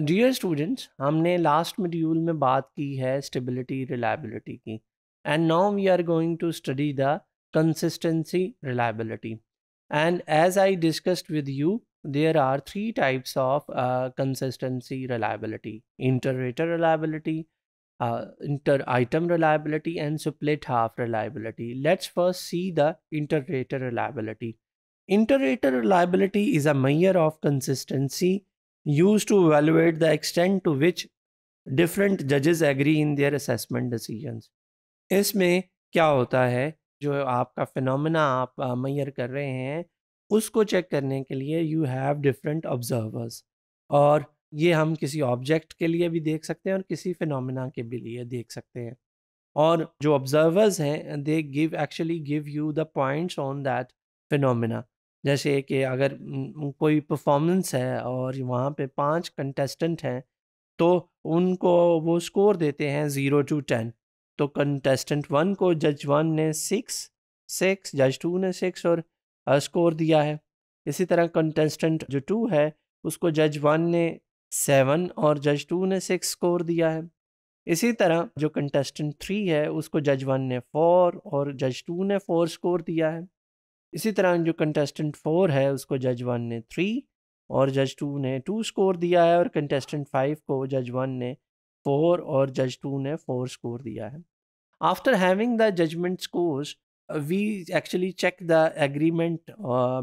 Dear students हमने last module में बात की है स्टेबिलिटी रिलायबिलिटी की And now we are going to study the consistency reliability. And as I discussed with you, there are three types of uh, consistency reliability inter-rater reliability uh, inter-item reliability and split half reliability let's first see the inter-rater reliability inter-rater reliability is a measure of consistency used to evaluate the extent to which different judges agree in their assessment decisions. इसमें क्या होता है जो आपका phenomena आप मैयर कर रहे हैं उसको चेक करने के लिए यू हैव डिफरेंट ऑब्जर्वर्स और ये हम किसी ऑब्जेक्ट के लिए भी देख सकते हैं और किसी फिनोमिना के भी लिए देख सकते हैं और जो ऑब्जर्वर्स हैं they give actually give you the points on that phenomena जैसे कि अगर कोई परफॉर्मेंस है और वहाँ पे पांच कंटेस्टेंट हैं तो उनको वो स्कोर देते हैं ज़ीरो टू टेन तो कंटेस्टेंट वन को जज वन ने सिक्स सिक्स जज टू ने सिक्स और स्कोर दिया है इसी तरह कंटेस्टेंट जो टू है उसको जज वन ने सेवन और जज टू ने सिक्स स्कोर दिया है इसी तरह जो कंटेस्टेंट थ्री है उसको जज वन ने फोर और जज टू ने फोर स्कोर दिया है इसी तरह जो कंटेस्टेंट फोर है उसको जज वन ने थ्री और जज टू ने टू स्कोर दिया है और कंटेस्टेंट फाइव को जज वन ने फोर और जज टू ने फोर स्कोर दिया है after having the judgement scores we actually check the agreement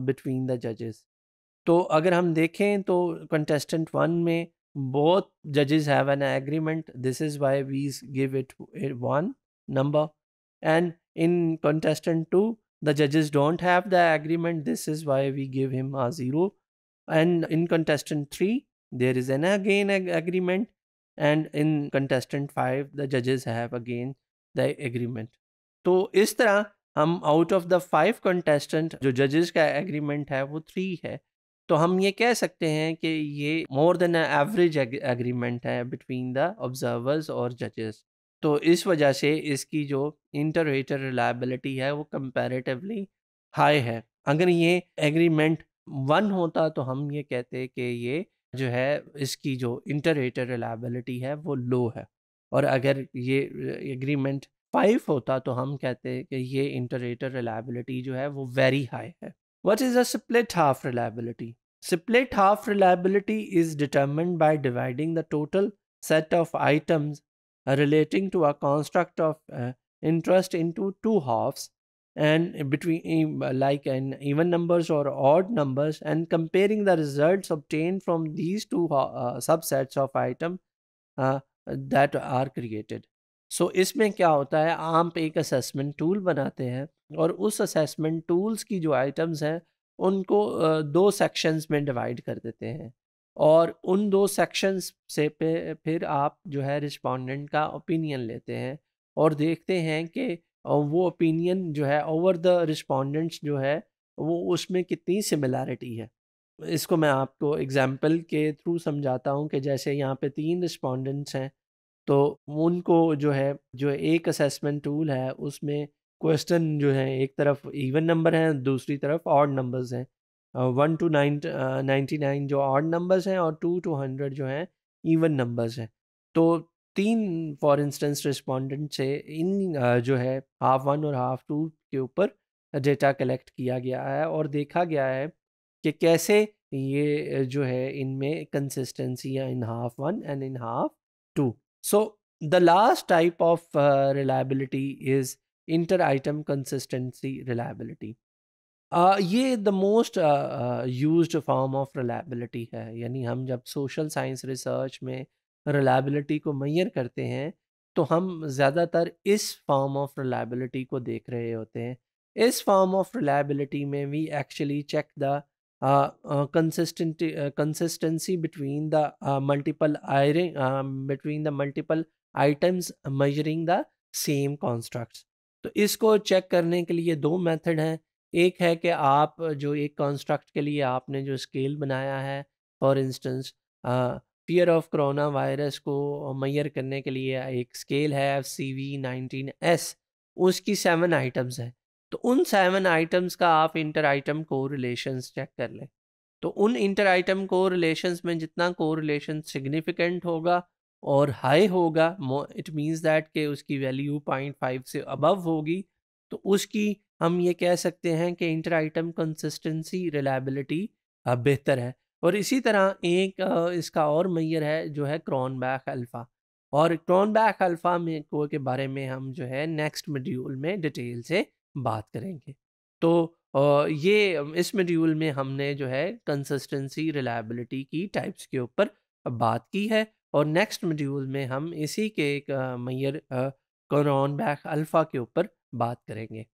between the जजेस तो अगर हम देखें तो कंटेस्टेंट वन में बहुत जजेस have an agreement this is why we give it one number and in contestant two the judges don't have the agreement this is why we give him a zero and in contestant 3 there is an again ag- agreement and in contestant 5 the judges have again the agreement तो is tarah हम out of the five contestant जो जजेस का agreement है वो three है तो हम ये कह सकते हैं कि ये मोर देन एवरेज एग्रीमेंट है बिटवीन द ऑब्जर्वर्स और जजेस तो इस वजह से इसकी जो इंटरवेटर रिलायबिलिटी है वो कंपैरेटिवली हाई है अगर ये एग्रीमेंट वन होता तो हम ये कहते कि ये जो है इसकी जो इंटरवेटर रिलायबिलिटी है वो लो है और अगर ये एग्रीमेंट फाइव होता तो हम कहते कि ये इंटरवेटर रिलायबिलिटी जो है वो वेरी हाई है what is a split half reliability Split half reliability is determined by dividing the total set of items relating to a construct of uh, interest into two halves and between like an even numbers or odd numbers and comparing the results obtained from these two uh, subsets of item uh, that are created so so, इसमें क्या होता है आप एक assessment tool बनाते हैं और उस असेसमेंट टूल्स की जो आइटम्स हैं उनको दो सेक्शंस में डिवाइड कर देते हैं और उन दो सेक्शंस से पे फिर आप जो है रिस्पोंडेंट का ओपिनियन लेते हैं और देखते हैं कि वो ओपिनियन जो है ओवर द रिस्पॉन्डेंट्स जो है वो उसमें कितनी सिमिलैरिटी है इसको मैं आपको एग्जाम्पल के थ्रू समझाता हूँ कि जैसे यहाँ पे तीन रिस्पोंडेंट्स हैं तो उनको जो है जो एक असेसमेंट टूल है उसमें क्वेश्चन जो है एक तरफ इवन नंबर हैं दूसरी तरफ ऑड नंबर्स हैं one two nine ninety nine जो ऑड नंबर्स हैं और टू टू हंड्रेड जो हैं इवन नंबर्स हैं तो तीन फॉर इंस्टेंस रिस्पोंडेंट से इन uh, जो है हाफ वन और हाफ टू के ऊपर डेटा कलेक्ट किया गया है और देखा गया है कि कैसे ये जो है इनमें कंसिस्टेंसी या in half one and in half two so the last type of reliability is inter item consistency reliability ये the most use form of reliability है यानी हम जब सोशल साइंस रिसर्च में रिलायबिलिटी को मैयर करते हैं तो हम ज़्यादातर इस फॉर्म ऑफ रिलायबिलिटी को देख रहे होते हैं इस फॉर्म ऑफ रिलायबिलिटी में we actually check the consistent consistency between the multiple airing between the multiple items measuring the same constructs तो इसको चेक करने के लिए दो मेथड हैं एक है कि आप जो एक कंस्ट्रक्ट के लिए आपने जो स्केल बनाया है for instance fear of corona virus को मैयर करने के लिए एक स्केल है F C V nineteen S उसकी सेवन आइटम्स हैं तो उन सेवन आइटम्स का आप इंटर आइटम को रिलेशन चेक कर लें तो उन इंटर आइटम को रिलेशंस में जितना को रिलेशन सिग्निफिकेंट होगा और हाई होगा इट मीन्स दैट कि उसकी वैल्यू पॉइंट फाइव से अबव होगी तो उसकी हम ये कह सकते हैं कि इंटर आइटम कंसिस्टेंसी रिलायबिलिटी बेहतर है और इसी तरह एक इसका और मैयर है जो है क्रॉन बैक अल्फ़ा और क्रॉन बैक अल्फ़ा में को के बारे में हम जो है नेक्स्ट मड्यूल में डिटेल से बात करेंगे तो ये इस मड्यूल में हमने जो है कंसिस्टेंसी रिलायबिलिटी की टाइप्स के ऊपर बात की है और नेक्स्ट मड्यूल में हम इसी के एक मैयर क्रॉन बैक अल्फ़ा के ऊपर बात करेंगे